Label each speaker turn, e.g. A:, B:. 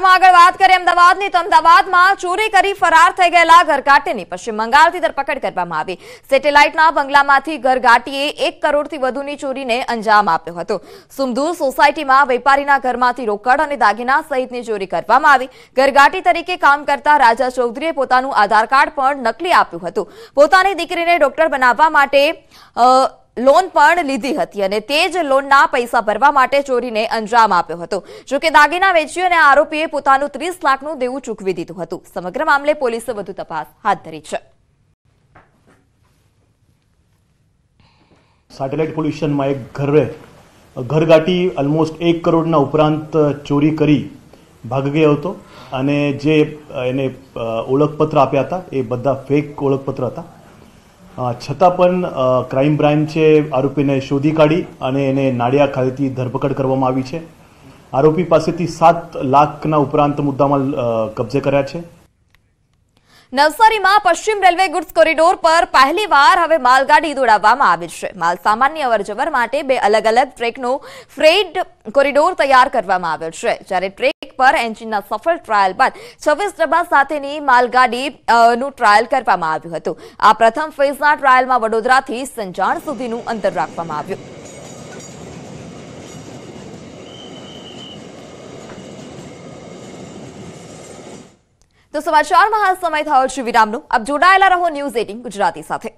A: સમાચારમાં આગળ વાત કરીએ અમદાવાદની તો અમદાવાદમાં ચોરી કરી ફરાર થઈ ગયેલા ઘરઘાટીની પશ્ચિમ બંગાળથી ધરપકડ કરવામાં આવી સેટેલાઇટના બંગલામાંથી ઘરઘાટીએ એક કરોડથી વધુની ચોરીને અંજામ આપ્યો હતો સુમધુ સોસાયટીમાં વેપારીના ઘરમાંથી રોકડ અને દાગીના સહિતની ચોરી કરવામાં આવી ઘરઘાટી તરીકે કામ કરતા રાજા ચૌધરીએ પોતાનું આધાર કાર્ડ પણ નકલી આપ્યું હતું પોતાની દીકરીને ડોક્ટર બનાવવા માટે લોન પણ લીધી હતી અને તે જ લોનના પૈસા ભરવા માટે ચોરીને અંજામ આપ્યો હતો જોકે દાગીના વેચી અને આરોપીએ પોતાનું ત્રીસ લાખનું દેવું ચૂકવી દીધું હતું સમગ્ર મામલે પોલીસે વધુ તપાસ હાથ ધરી છે
B: સેટેલાઇટ પોલ્યુશનમાં એક ઘરે ઘરગાટી ઓલમોસ્ટ એક કરોડના ઉપરાંત ચોરી કરી ભાગ ગયો હતો અને જે એને ઓળખપત્ર આપ્યા હતા એ બધા ફેક ઓળખપત્ર હતા છતાં પણ ક્રાઇમ બ્રાન્ચ આરોપીને શોધી કાઢી અને એને નાડિયા ખાતેથી ધરપકડ કરવામાં આવી છે આરોપી પાસેથી સાત લાખના ઉપરાંત મુદ્દામાં કબજે કર્યા છે
A: નવસારીમાં પશ્ચિમ રેલવે ગુડ્સ કોરિડોર પર પહેલીવાર હવે માલગાડી દોડાવવામાં આવી છે માલ સામાન્ય અવરજવર માટે બે અલગ અલગ ટ્રેકનો ફ્રેડ કોરિડોર તૈયાર કરવામાં આવ્યો છે જ્યારે ટ્રેક પર એન્જિનના સફળ ટ્રાયલ બાદ છવ્વીસ ડબ્બા સાથેની માલગાડી નું ટ્રાયલ કરવામાં આવ્યું હતું આ પ્રથમ ફેઝના ટ્રાયલમાં વડોદરાથી સંજાણ સુધીનું અંતર રાખવામાં આવ્યું તો સમાચારમાં હાલ સમય થયો છે વિરામનું આપ જોડાયેલા રહો ન્યૂઝ એટીન ગુજરાતી સાથે